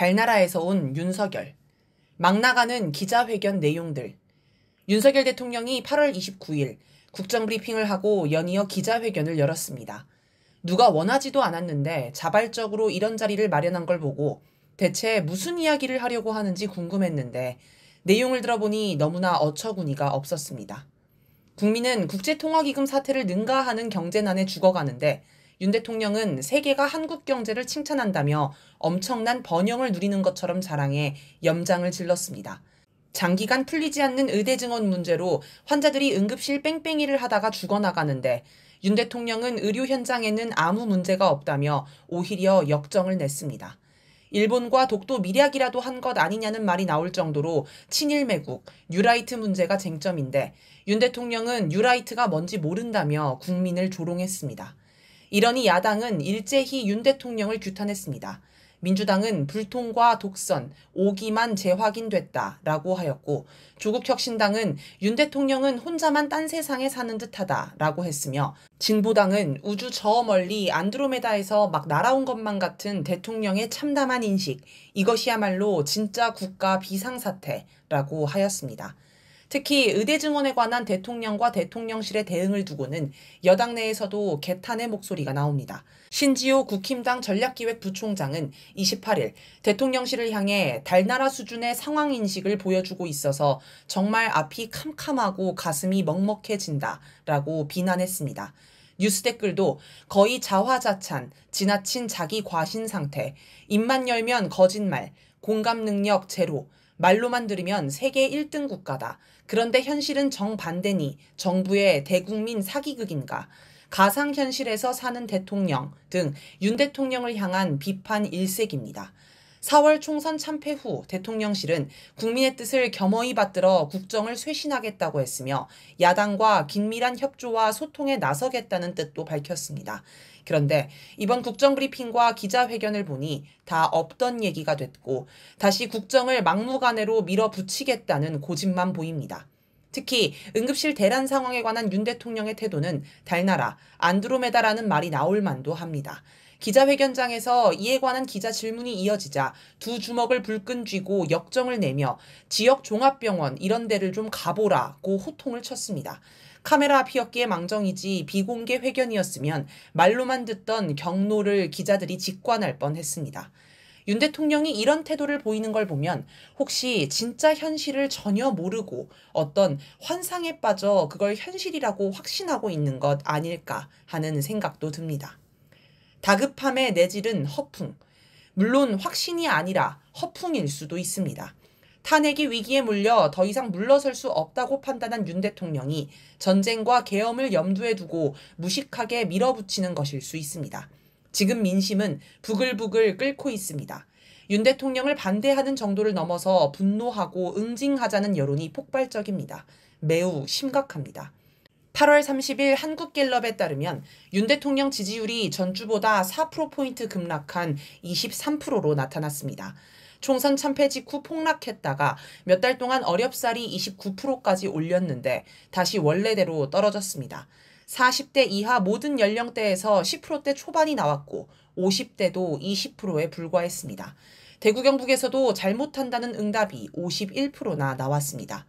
달나라에서 온 윤석열, 막 나가는 기자회견 내용들. 윤석열 대통령이 8월 29일 국정 브리핑을 하고 연이어 기자회견을 열었습니다. 누가 원하지도 않았는데 자발적으로 이런 자리를 마련한 걸 보고 대체 무슨 이야기를 하려고 하는지 궁금했는데 내용을 들어보니 너무나 어처구니가 없었습니다. 국민은 국제통화기금 사태를 능가하는 경제난에 죽어가는데 윤 대통령은 세계가 한국 경제를 칭찬한다며 엄청난 번영을 누리는 것처럼 자랑해 염장을 질렀습니다. 장기간 풀리지 않는 의대 증원 문제로 환자들이 응급실 뺑뺑이를 하다가 죽어나가는데 윤 대통령은 의료 현장에는 아무 문제가 없다며 오히려 역정을 냈습니다. 일본과 독도 미략이라도한 것 아니냐는 말이 나올 정도로 친일 매국, 뉴라이트 문제가 쟁점인데 윤 대통령은 뉴라이트가 뭔지 모른다며 국민을 조롱했습니다. 이러니 야당은 일제히 윤 대통령을 규탄했습니다. 민주당은 불통과 독선, 오기만 재확인됐다라고 하였고 조국혁신당은 윤 대통령은 혼자만 딴 세상에 사는 듯하다라고 했으며 진보당은 우주 저 멀리 안드로메다에서 막 날아온 것만 같은 대통령의 참담한 인식 이것이야말로 진짜 국가 비상사태라고 하였습니다. 특히 의대 증원에 관한 대통령과 대통령실의 대응을 두고는 여당 내에서도 개탄의 목소리가 나옵니다. 신지호 국힘당 전략기획부총장은 28일 대통령실을 향해 달나라 수준의 상황 인식을 보여주고 있어서 정말 앞이 캄캄하고 가슴이 먹먹해진다라고 비난했습니다. 뉴스 댓글도 거의 자화자찬, 지나친 자기 과신 상태, 입만 열면 거짓말, 공감 능력 제로, 말로만 들으면 세계 1등 국가다. 그런데 현실은 정반대니 정부의 대국민 사기극인가. 가상현실에서 사는 대통령 등 윤 대통령을 향한 비판 일색입니다. 4월 총선 참패 후 대통령실은 국민의 뜻을 겸허히 받들어 국정을 쇄신하겠다고 했으며 야당과 긴밀한 협조와 소통에 나서겠다는 뜻도 밝혔습니다. 그런데 이번 국정 브리핑과 기자회견을 보니 다 없던 얘기가 됐고 다시 국정을 막무가내로 밀어붙이겠다는 고집만 보입니다. 특히 응급실 대란 상황에 관한 윤 대통령의 태도는 달나라 안드로메다라는 말이 나올 만도 합니다. 기자회견장에서 이에 관한 기자 질문이 이어지자 두 주먹을 불끈 쥐고 역정을 내며 지역 종합병원 이런 데를 좀 가보라고 호통을 쳤습니다. 카메라 앞이었기에 망정이지 비공개 회견이었으면 말로만 듣던 경로를 기자들이 직관할 뻔 했습니다. 윤 대통령이 이런 태도를 보이는 걸 보면 혹시 진짜 현실을 전혀 모르고 어떤 환상에 빠져 그걸 현실이라고 확신하고 있는 것 아닐까 하는 생각도 듭니다. 다급함의 내질은 허풍. 물론 확신이 아니라 허풍일 수도 있습니다. 탄핵이 위기에 물려 더 이상 물러설 수 없다고 판단한 윤 대통령이 전쟁과 계엄을 염두에 두고 무식하게 밀어붙이는 것일 수 있습니다. 지금 민심은 부글부글 끓고 있습니다. 윤 대통령을 반대하는 정도를 넘어서 분노하고 응징하자는 여론이 폭발적입니다. 매우 심각합니다. 8월 30일 한국갤럽에 따르면 윤 대통령 지지율이 전주보다 4%포인트 급락한 23%로 나타났습니다. 총선 참패 직후 폭락했다가 몇 달 동안 어렵사리 29%까지 올렸는데 다시 원래대로 떨어졌습니다. 40대 이하 모든 연령대에서 10%대 초반이 나왔고 50대도 20%에 불과했습니다. 대구 경북에서도 잘못한다는 응답이 51%나 나왔습니다.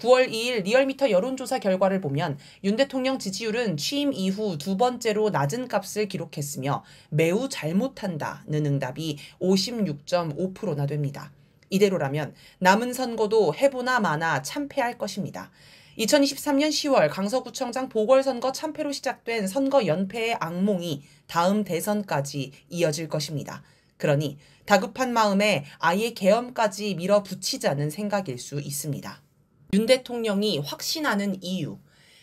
9월 2일 리얼미터 여론조사 결과를 보면 윤 대통령 지지율은 취임 이후 두 번째로 낮은 값을 기록했으며 매우 잘못한다는 응답이 56.5%나 됩니다. 이대로라면 남은 선거도 해보나 마나 참패할 것입니다. 2023년 10월 강서구청장 보궐선거 참패로 시작된 선거 연패의 악몽이 다음 대선까지 이어질 것입니다. 그러니 다급한 마음에 아예 계엄까지 밀어붙이자는 생각일 수 있습니다. 윤 대통령이 확신하는 이유.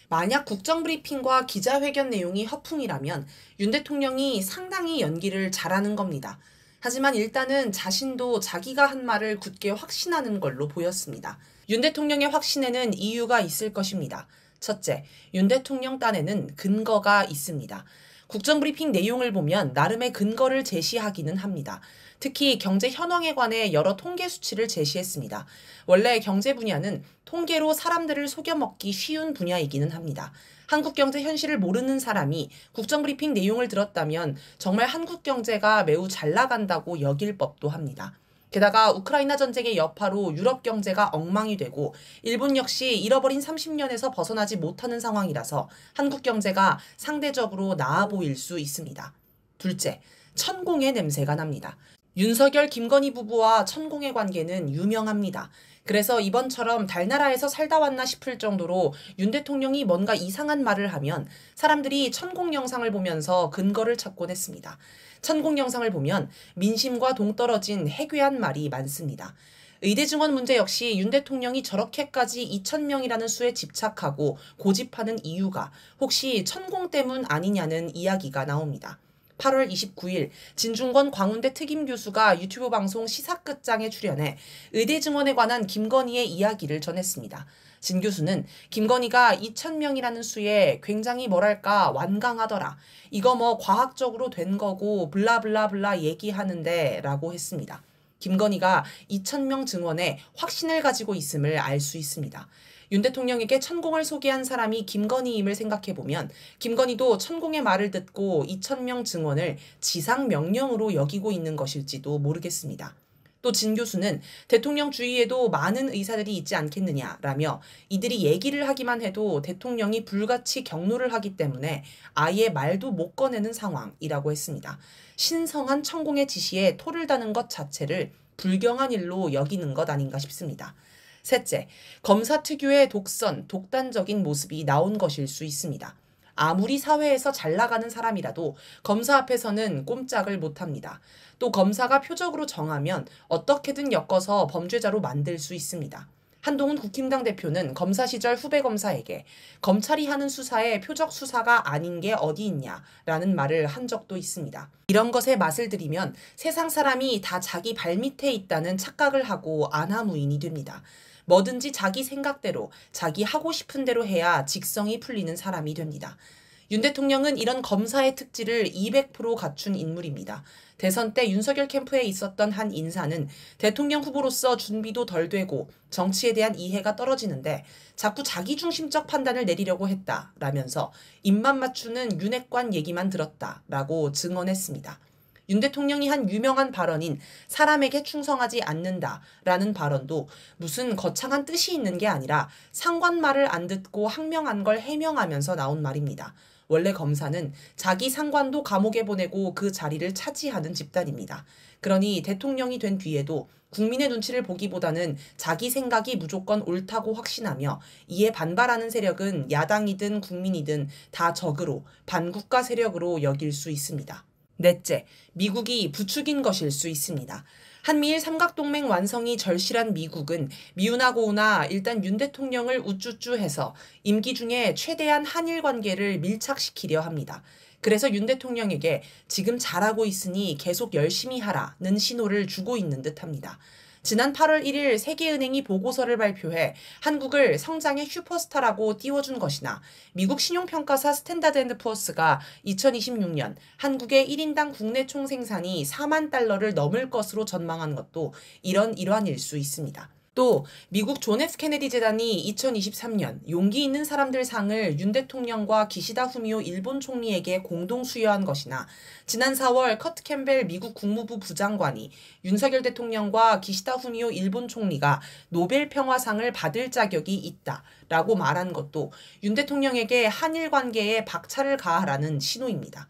만약 국정브리핑과 기자회견 내용이 허풍이라면 윤 대통령이 상당히 연기를 잘하는 겁니다. 하지만 일단은 자신도 자기가 한 말을 굳게 확신하는 걸로 보였습니다. 윤 대통령의 확신에는 이유가 있을 것입니다. 첫째, 윤 대통령 딴에는 근거가 있습니다. 국정브리핑 내용을 보면 나름의 근거를 제시하기는 합니다. 특히 경제 현황에 관해 여러 통계 수치를 제시했습니다. 원래 경제 분야는 통계로 사람들을 속여먹기 쉬운 분야이기는 합니다. 한국 경제 현실을 모르는 사람이 국정 브리핑 내용을 들었다면 정말 한국 경제가 매우 잘 나간다고 여길 법도 합니다. 게다가 우크라이나 전쟁의 여파로 유럽 경제가 엉망이 되고 일본 역시 잃어버린 30년에서 벗어나지 못하는 상황이라서 한국 경제가 상대적으로 나아 보일 수 있습니다. 둘째, 천공의 냄새가 납니다. 윤석열 김건희 부부와 천공의 관계는 유명합니다. 그래서 이번처럼 달나라에서 살다 왔나 싶을 정도로 윤 대통령이 뭔가 이상한 말을 하면 사람들이 천공 영상을 보면서 근거를 찾곤 했습니다. 천공 영상을 보면 민심과 동떨어진 해괴한 말이 많습니다. 의대 증원 문제 역시 윤 대통령이 저렇게까지 2천명이라는 수에 집착하고 고집하는 이유가 혹시 천공 때문 아니냐는 이야기가 나옵니다. 8월 29일 진중권 광운대 특임 교수가 유튜브 방송 시사 끝장에 출연해 의대 증원에 관한 김건희의 이야기를 전했습니다. 진 교수는 김건희가 2천명이라는 수에 굉장히 뭐랄까 완강하더라. 이거 뭐 과학적으로 된 거고 블라블라블라 얘기하는데 라고 했습니다. 김건희가 2천명 증원에 확신을 가지고 있음을 알 수 있습니다. 윤 대통령에게 천공을 소개한 사람이 김건희임을 생각해보면 김건희도 천공의 말을 듣고 2천명 증원을 지상 명령으로 여기고 있는 것일지도 모르겠습니다. 또 진 교수는 대통령 주위에도 많은 의사들이 있지 않겠느냐라며 이들이 얘기를 하기만 해도 대통령이 불같이 경로를 하기 때문에 아예 말도 못 꺼내는 상황이라고 했습니다. 신성한 천공의 지시에 토를 다는 것 자체를 불경한 일로 여기는 것 아닌가 싶습니다. 셋째, 검사 특유의 독선, 독단적인 모습이 나온 것일 수 있습니다. 아무리 사회에서 잘 나가는 사람이라도 검사 앞에서는 꼼짝을 못 합니다. 또 검사가 표적으로 정하면 어떻게든 엮어서 범죄자로 만들 수 있습니다. 한동훈 국힘당 대표는 검사 시절 후배 검사에게 검찰이 하는 수사에 표적 수사가 아닌 게 어디 있냐라는 말을 한 적도 있습니다. 이런 것에 맛을 들이면 세상 사람이 다 자기 발밑에 있다는 착각을 하고 안하무인이 됩니다. 뭐든지 자기 생각대로, 자기 하고 싶은 대로 해야 직성이 풀리는 사람이 됩니다. 윤 대통령은 이런 검사의 특질을 200% 갖춘 인물입니다. 대선 때 윤석열 캠프에 있었던 한 인사는 대통령 후보로서 준비도 덜 되고 정치에 대한 이해가 떨어지는데 자꾸 자기중심적 판단을 내리려고 했다라면서 입만 맞추는 윤핵관 얘기만 들었다라고 증언했습니다. 윤 대통령이 한 유명한 발언인 사람에게 충성하지 않는다라는 발언도 무슨 거창한 뜻이 있는 게 아니라 상관말을 안 듣고 항명한 걸 해명하면서 나온 말입니다. 원래 검사는 자기 상관도 감옥에 보내고 그 자리를 차지하는 집단입니다. 그러니 대통령이 된 뒤에도 국민의 눈치를 보기보다는 자기 생각이 무조건 옳다고 확신하며 이에 반발하는 세력은 야당이든 국민이든 다 적으로 반국가 세력으로 여길 수 있습니다. 넷째, 미국이 부추긴 것일 수 있습니다. 한미일 삼각동맹 완성이 절실한 미국은 미운하고우나 일단 윤 대통령을 우쭈쭈해서 임기 중에 최대한 한일 관계를 밀착시키려 합니다. 그래서 윤 대통령에게 지금 잘하고 있으니 계속 열심히 하라는 신호를 주고 있는 듯 합니다. 지난 8월 1일 세계은행이 보고서를 발표해 한국을 성장의 슈퍼스타라고 띄워준 것이나 미국 신용평가사 스탠다드앤푸어스가 2026년 한국의 1인당 국내 총생산이 4만 달러를 넘을 것으로 전망한 것도 이런 일환일 수 있습니다. 또 미국 존 F 케네디 재단이 2023년 용기 있는 사람들 상을 윤 대통령과 기시다 후미오 일본 총리에게 공동 수여한 것이나 지난 4월 커트 캠벨 미국 국무부 부장관이 윤석열 대통령과 기시다 후미오 일본 총리가 노벨 평화상을 받을 자격이 있다라고 말한 것도 윤 대통령에게 한일 관계에 박차를 가하라는 신호입니다.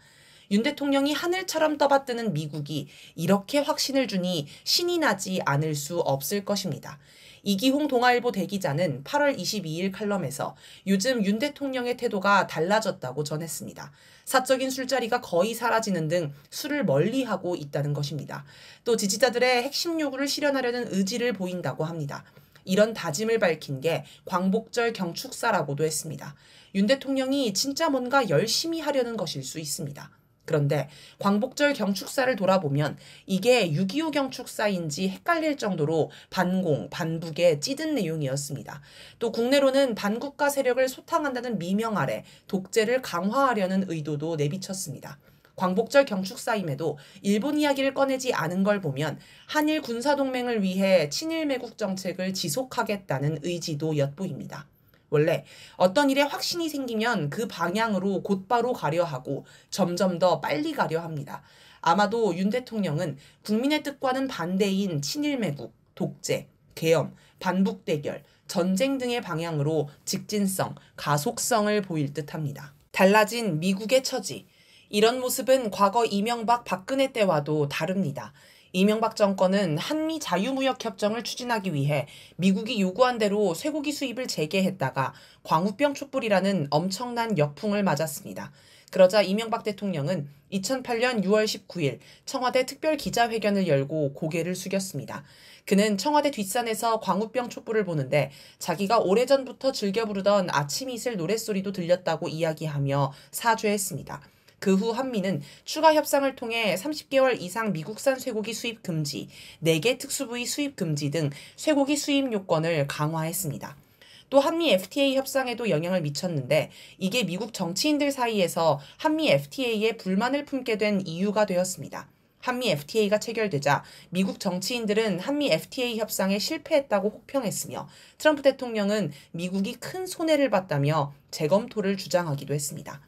윤 대통령이 하늘처럼 떠받드는 미국이 이렇게 확신을 주니 신이 나지 않을 수 없을 것입니다. 이기홍 동아일보 대기자는 8월 22일 칼럼에서 요즘 윤 대통령의 태도가 달라졌다고 전했습니다. 사적인 술자리가 거의 사라지는 등 술을 멀리하고 있다는 것입니다. 또 지지자들의 핵심 요구를 실현하려는 의지를 보인다고 합니다. 이런 다짐을 밝힌 게 광복절 경축사라고도 했습니다. 윤 대통령이 진짜 뭔가 열심히 하려는 것일 수 있습니다. 그런데 광복절 경축사를 돌아보면 이게 6.25 경축사인지 헷갈릴 정도로 반공, 반북에 찌든 내용이었습니다. 또 국내로는 반국가 세력을 소탕한다는 미명 아래 독재를 강화하려는 의도도 내비쳤습니다. 광복절 경축사임에도 일본 이야기를 꺼내지 않은 걸 보면 한일 군사동맹을 위해 친일 매국 정책을 지속하겠다는 의지도 엿보입니다. 원래 어떤 일에 확신이 생기면 그 방향으로 곧바로 가려 하고 점점 더 빨리 가려 합니다. 아마도 윤 대통령은 국민의 뜻과는 반대인 친일매국, 독재, 계엄, 반북 대결, 전쟁 등의 방향으로 직진성, 가속성을 보일 듯합니다. 달라진 미국의 처지 이런 모습은 과거 이명박 박근혜 때와도 다릅니다. 이명박 정권은 한미 자유무역협정을 추진하기 위해 미국이 요구한 대로 쇠고기 수입을 재개했다가 광우병 촛불이라는 엄청난 역풍을 맞았습니다. 그러자 이명박 대통령은 2008년 6월 19일 청와대 특별 기자회견을 열고 고개를 숙였습니다. 그는 청와대 뒷산에서 광우병 촛불을 보는데 자기가 오래전부터 즐겨 부르던 아침 이슬 노랫소리도 들렸다고 이야기하며 사죄했습니다. 그후 한미는 추가 협상을 통해 30개월 이상 미국산 쇠고기 수입 금지, 4개 특수부위 수입 금지 등 쇠고기 수입 요건을 강화했습니다. 또 한미 FTA 협상에도 영향을 미쳤는데 이게 미국 정치인들 사이에서 한미 FTA에 불만을 품게 된 이유가 되었습니다. 한미 FTA가 체결되자 미국 정치인들은 한미 FTA 협상에 실패했다고 혹평했으며 트럼프 대통령은 미국이 큰 손해를 봤다며 재검토를 주장하기도 했습니다.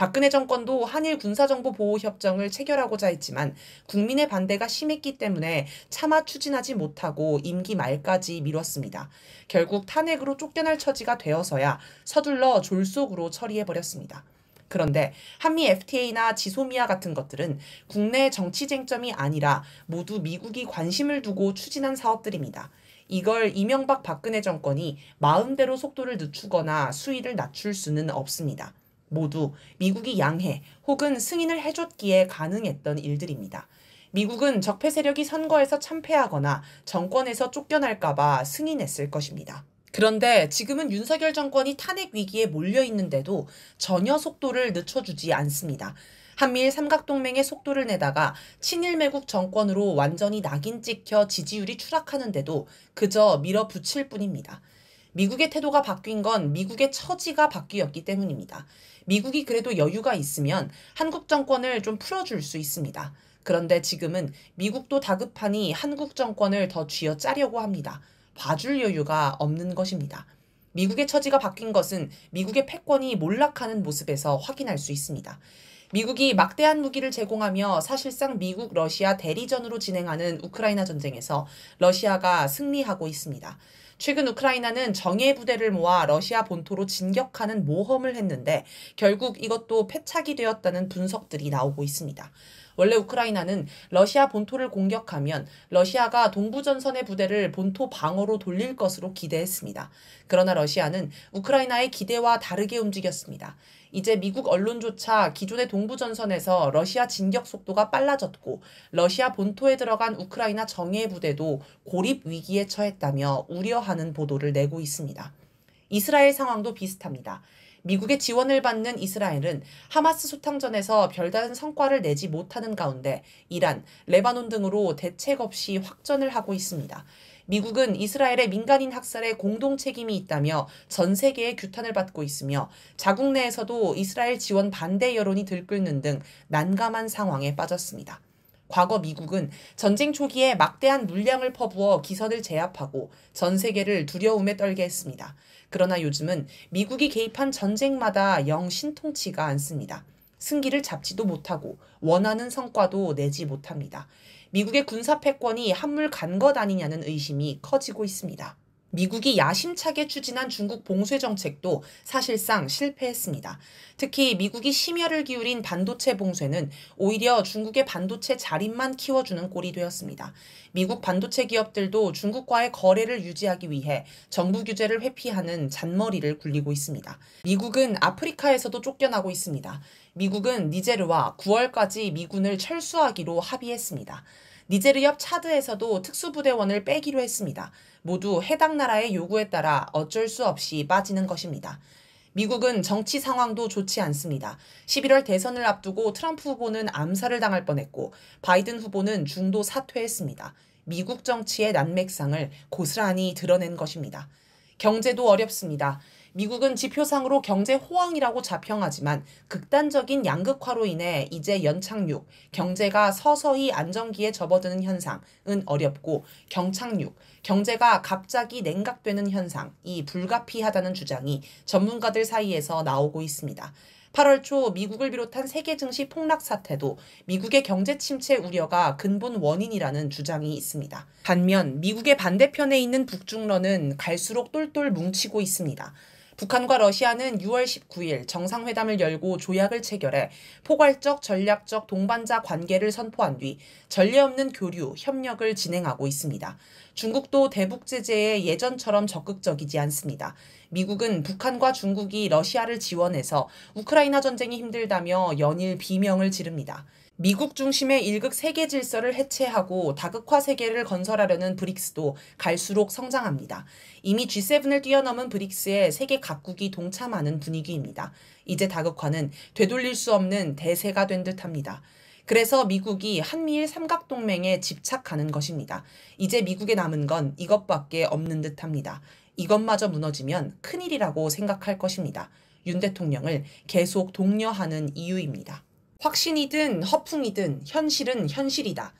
박근혜 정권도 한일 군사정보보호협정을 체결하고자 했지만 국민의 반대가 심했기 때문에 차마 추진하지 못하고 임기 말까지 미뤘습니다. 결국 탄핵으로 쫓겨날 처지가 되어서야 서둘러 졸속으로 처리해버렸습니다. 그런데 한미 FTA나 지소미아 같은 것들은 국내 정치 쟁점이 아니라 모두 미국이 관심을 두고 추진한 사업들입니다. 이걸 이명박 박근혜 정권이 마음대로 속도를 늦추거나 수위를 낮출 수는 없습니다. 모두 미국이 양해 혹은 승인을 해줬기에 가능했던 일들입니다. 미국은 적폐 세력이 선거에서 참패하거나 정권에서 쫓겨날까봐 승인했을 것입니다. 그런데 지금은 윤석열 정권이 탄핵 위기에 몰려 있는데도 전혀 속도를 늦춰주지 않습니다. 한미일 삼각동맹의 속도를 내다가 친일 매국 정권으로 완전히 낙인 찍혀 지지율이 추락하는데도 그저 밀어붙일 뿐입니다. 미국의 태도가 바뀐 건 미국의 처지가 바뀌었기 때문입니다. 미국이 그래도 여유가 있으면 한국 정권을 좀 풀어줄 수 있습니다. 그런데 지금은 미국도 다급하니 한국 정권을 더 쥐어짜려고 합니다. 봐줄 여유가 없는 것입니다. 미국의 처지가 바뀐 것은 미국의 패권이 몰락하는 모습에서 확인할 수 있습니다. 미국이 막대한 무기를 제공하며 사실상 미국 러시아 대리전으로 진행하는 우크라이나 전쟁에서 러시아가 승리하고 있습니다. 최근 우크라이나는 정예 부대를 모아 러시아 본토로 진격하는 모험을 했는데 결국 이것도 패착이 되었다는 분석들이 나오고 있습니다. 원래 우크라이나는 러시아 본토를 공격하면 러시아가 동부전선의 부대를 본토 방어로 돌릴 것으로 기대했습니다. 그러나 러시아는 우크라이나의 기대와 다르게 움직였습니다. 이제 미국 언론조차 기존의 동부전선에서 러시아 진격 속도가 빨라졌고 러시아 본토에 들어간 우크라이나 정예 부대도 고립 위기에 처했다며 우려하는 보도를 내고 있습니다. 이스라엘 상황도 비슷합니다. 미국의 지원을 받는 이스라엘은 하마스 소탕전에서 별다른 성과를 내지 못하는 가운데 이란, 레바논 등으로 대책 없이 확전을 하고 있습니다. 미국은 이스라엘의 민간인 학살에 공동 책임이 있다며 전세계에 규탄을 받고 있으며 자국 내에서도 이스라엘 지원 반대 여론이 들끓는 등 난감한 상황에 빠졌습니다. 과거 미국은 전쟁 초기에 막대한 물량을 퍼부어 기선을 제압하고 전 세계를 두려움에 떨게 했습니다. 그러나 요즘은 미국이 개입한 전쟁마다 영 신통치가 않습니다. 승기를 잡지도 못하고 원하는 성과도 내지 못합니다. 미국의 군사 패권이 한물 간 것 아니냐는 의심이 커지고 있습니다. 미국이 야심차게 추진한 중국 봉쇄 정책도 사실상 실패했습니다. 특히 미국이 심혈을 기울인 반도체 봉쇄는 오히려 중국의 반도체 자립만 키워주는 꼴이 되었습니다. 미국 반도체 기업들도 중국과의 거래를 유지하기 위해 정부 규제를 회피하는 잔머리를 굴리고 있습니다. 미국은 아프리카에서도 쫓겨나고 있습니다. 미국은 니제르와 9월까지 미군을 철수하기로 합의했습니다. 니제르옆 차드에서도 특수부대원을 빼기로 했습니다. 모두 해당 나라의 요구에 따라 어쩔 수 없이 빠지는 것입니다. 미국은 정치 상황도 좋지 않습니다. 11월 대선을 앞두고 트럼프 후보는 암살을 당할 뻔했고 바이든 후보는 중도 사퇴했습니다. 미국 정치의 난맥상을 고스란히 드러낸 것입니다. 경제도 어렵습니다. 미국은 지표상으로 경제 호황이라고 자평하지만 극단적인 양극화로 인해 이제 연착륙, 경제가 서서히 안정기에 접어드는 현상은 어렵고 경착륙, 경제가 갑자기 냉각되는 현상이 불가피하다는 주장이 전문가들 사이에서 나오고 있습니다. 8월 초 미국을 비롯한 세계 증시 폭락 사태도 미국의 경제 침체 우려가 근본 원인이라는 주장이 있습니다. 반면 미국의 반대편에 있는 북중러는 갈수록 똘똘 뭉치고 있습니다. 북한과 러시아는 6월 19일 정상회담을 열고 조약을 체결해 포괄적 전략적 동반자 관계를 선포한 뒤 전례 없는 교류, 협력을 진행하고 있습니다. 중국도 대북 제재에 예전처럼 적극적이지 않습니다. 미국은 북한과 중국이 러시아를 지원해서 우크라이나 전쟁이 힘들다며 연일 비명을 지릅니다. 미국 중심의 일극 세계 질서를 해체하고 다극화 세계를 건설하려는 브릭스도 갈수록 성장합니다. 이미 G7을 뛰어넘은 브릭스에 세계 각국이 동참하는 분위기입니다. 이제 다극화는 되돌릴 수 없는 대세가 된 듯합니다. 그래서 미국이 한미일 삼각동맹에 집착하는 것입니다. 이제 미국에 남은 건 이것밖에 없는 듯합니다. 이것마저 무너지면 큰일이라고 생각할 것입니다. 윤 대통령을 계속 독려하는 이유입니다. 확신이든 허풍이든 현실은 현실이다.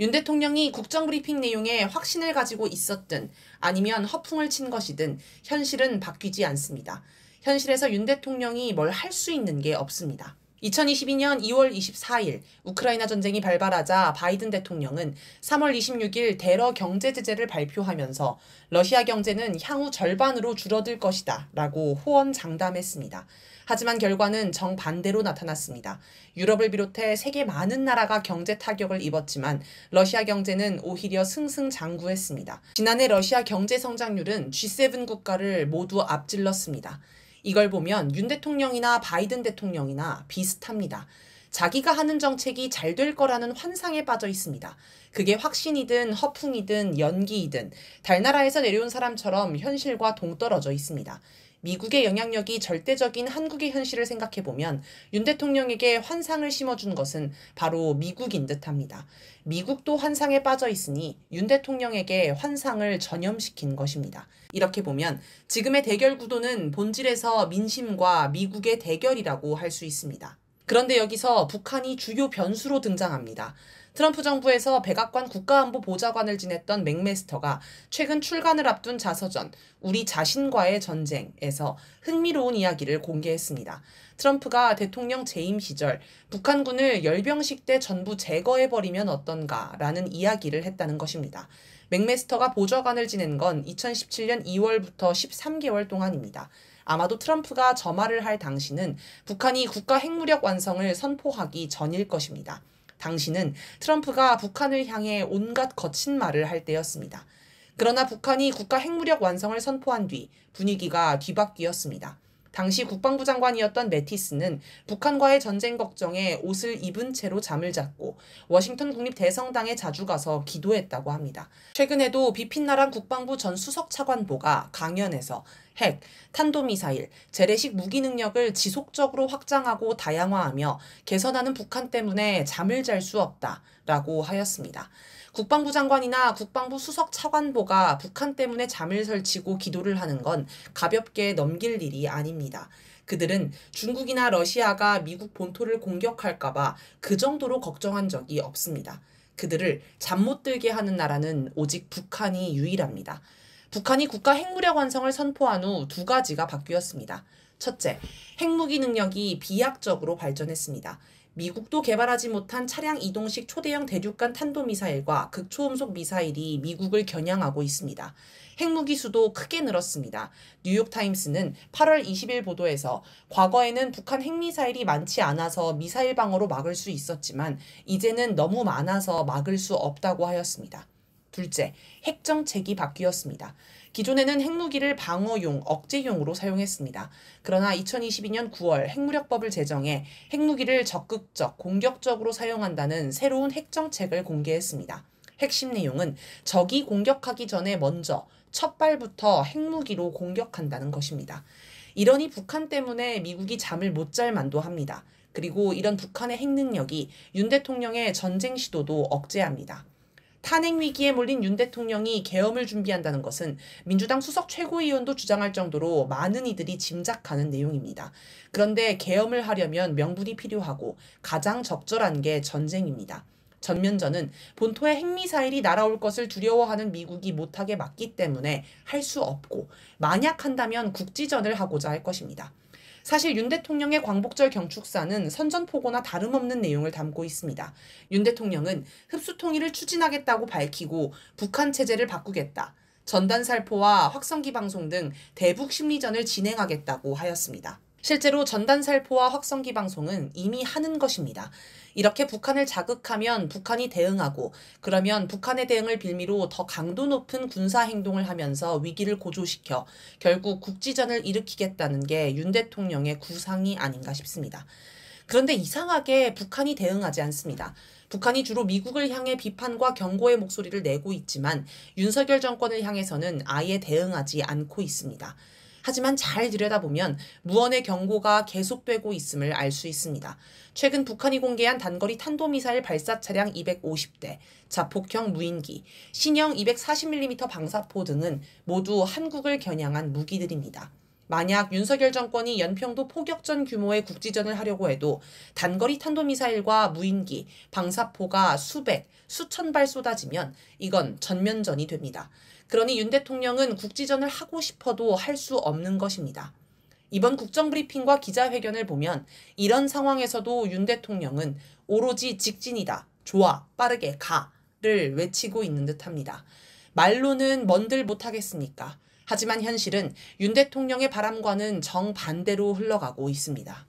윤 대통령이 국정브리핑 내용에 확신을 가지고 있었든 아니면 허풍을 친 것이든 현실은 바뀌지 않습니다. 현실에서 윤 대통령이 뭘 할 수 있는 게 없습니다. 2022년 2월 24일 우크라이나 전쟁이 발발하자 바이든 대통령은 3월 26일 대러 경제 제재를 발표하면서 러시아 경제는 향후 절반으로 줄어들 것이다 라고 호언장담했습니다. 하지만 결과는 정반대로 나타났습니다. 유럽을 비롯해 세계 많은 나라가 경제 타격을 입었지만 러시아 경제는 오히려 승승장구했습니다. 지난해 러시아 경제 성장률은 G7 국가를 모두 앞질렀습니다. 이걸 보면 윤 대통령이나 바이든 대통령이나 비슷합니다. 자기가 하는 정책이 잘 될 거라는 환상에 빠져 있습니다. 그게 확신이든 허풍이든 연기이든 달나라에서 내려온 사람처럼 현실과 동떨어져 있습니다. 미국의 영향력이 절대적인 한국의 현실을 생각해 보면 윤 대통령에게 환상을 심어준 것은 바로 미국인 듯합니다. 미국도 환상에 빠져 있으니 윤 대통령에게 환상을 전염시킨 것입니다. 이렇게 보면 지금의 대결 구도는 본질에서 민심과 미국의 대결이라고 할 수 있습니다. 그런데 여기서 북한이 주요 변수로 등장합니다. 트럼프 정부에서 백악관 국가안보보좌관을 지냈던 맥메스터가 최근 출간을 앞둔 자서전 우리 자신과의 전쟁에서 흥미로운 이야기를 공개했습니다. 트럼프가 대통령 재임 시절 북한군을 열병식 때 전부 제거해버리면 어떤가라는 이야기를 했다는 것입니다. 맥메스터가 보좌관을 지낸 건 2017년 2월부터 13개월 동안입니다. 아마도 트럼프가 저 말을 할 당시는 북한이 국가 핵무력 완성을 선포하기 전일 것입니다. 당시는 트럼프가 북한을 향해 온갖 거친 말을 할 때였습니다. 그러나 북한이 국가 핵무력 완성을 선포한 뒤 분위기가 뒤바뀌었습니다. 당시 국방부 장관이었던 매티스는 북한과의 전쟁 걱정에 옷을 입은 채로 잠을 잤고 워싱턴 국립 대성당에 자주 가서 기도했다고 합니다. 최근에도 비핀나란 국방부 전 수석 차관보가 강연에서 핵, 탄도미사일, 재래식 무기 능력을 지속적으로 확장하고 다양화하며 개선하는 북한 때문에 잠을 잘 수 없다라고 하였습니다. 국방부 장관이나 국방부 수석 차관보가 북한 때문에 잠을 설치고 기도를 하는 건 가볍게 넘길 일이 아닙니다. 그들은 중국이나 러시아가 미국 본토를 공격할까봐 그 정도로 걱정한 적이 없습니다. 그들을 잠 못 들게 하는 나라는 오직 북한이 유일합니다. 북한이 국가 핵무력 완성을 선포한 후 두 가지가 바뀌었습니다. 첫째, 핵무기 능력이 비약적으로 발전했습니다. 미국도 개발하지 못한 차량 이동식 초대형 대륙간 탄도미사일과 극초음속 미사일이 미국을 겨냥하고 있습니다. 핵무기 수도 크게 늘었습니다. 뉴욕타임스는 8월 20일 보도에서 과거에는 북한 핵미사일이 많지 않아서 미사일 방어로 막을 수 있었지만 이제는 너무 많아서 막을 수 없다고 하였습니다. 둘째, 핵 정책이 바뀌었습니다. 기존에는 핵무기를 방어용, 억제용으로 사용했습니다. 그러나 2022년 9월 핵무력법을 제정해 핵무기를 적극적, 공격적으로 사용한다는 새로운 핵정책을 공개했습니다. 핵심 내용은 적이 공격하기 전에 먼저 첫 발부터 핵무기로 공격한다는 것입니다. 이러니 북한 때문에 미국이 잠을 못 잘 만도 합니다. 그리고 이런 북한의 핵능력이 윤 대통령의 전쟁 시도도 억제합니다. 탄핵 위기에 몰린 윤 대통령이 개엄을 준비한다는 것은 민주당 수석 최고위원도 주장할 정도로 많은 이들이 짐작하는 내용입니다. 그런데 개엄을 하려면 명분이 필요하고 가장 적절한 게 전쟁입니다. 전면전은 본토의 핵미사일이 날아올 것을 두려워하는 미국이 못하게 막기 때문에 할 수 없고 만약 한다면 국지전을 하고자 할 것입니다. 사실 윤 대통령의 광복절 경축사는 선전포고나 다름없는 내용을 담고 있습니다. 윤 대통령은 흡수통일을 추진하겠다고 밝히고 북한 체제를 바꾸겠다. 전단살포와 확성기 방송 등 대북 심리전을 진행하겠다고 하였습니다. 실제로 전단살포와 확성기 방송은 이미 하는 것입니다. 이렇게 북한을 자극하면 북한이 대응하고 그러면 북한의 대응을 빌미로 더 강도 높은 군사 행동을 하면서 위기를 고조시켜 결국 국지전을 일으키겠다는 게 윤 대통령의 구상이 아닌가 싶습니다. 그런데 이상하게 북한이 대응하지 않습니다. 북한이 주로 미국을 향해 비판과 경고의 목소리를 내고 있지만 윤석열 정권을 향해서는 아예 대응하지 않고 있습니다. 하지만 잘 들여다보면 무언의 경고가 계속되고 있음을 알 수 있습니다. 최근 북한이 공개한 단거리 탄도미사일 발사 차량 250대, 자폭형 무인기, 신형 240mm 방사포 등은 모두 한국을 겨냥한 무기들입니다. 만약 윤석열 정권이 연평도 포격전 규모의 국지전을 하려고 해도 단거리 탄도미사일과 무인기, 방사포가 수백, 수천 발 쏟아지면 이건 전면전이 됩니다. 그러니 윤 대통령은 국지전을 하고 싶어도 할 수 없는 것입니다. 이번 국정브리핑과 기자회견을 보면 이런 상황에서도 윤 대통령은 오로지 직진이다. 좋아, 빠르게 가. 를 외치고 있는 듯 합니다. 말로는 뭔들 못하겠습니까? 하지만 현실은 윤 대통령의 바람과는 정반대로 흘러가고 있습니다.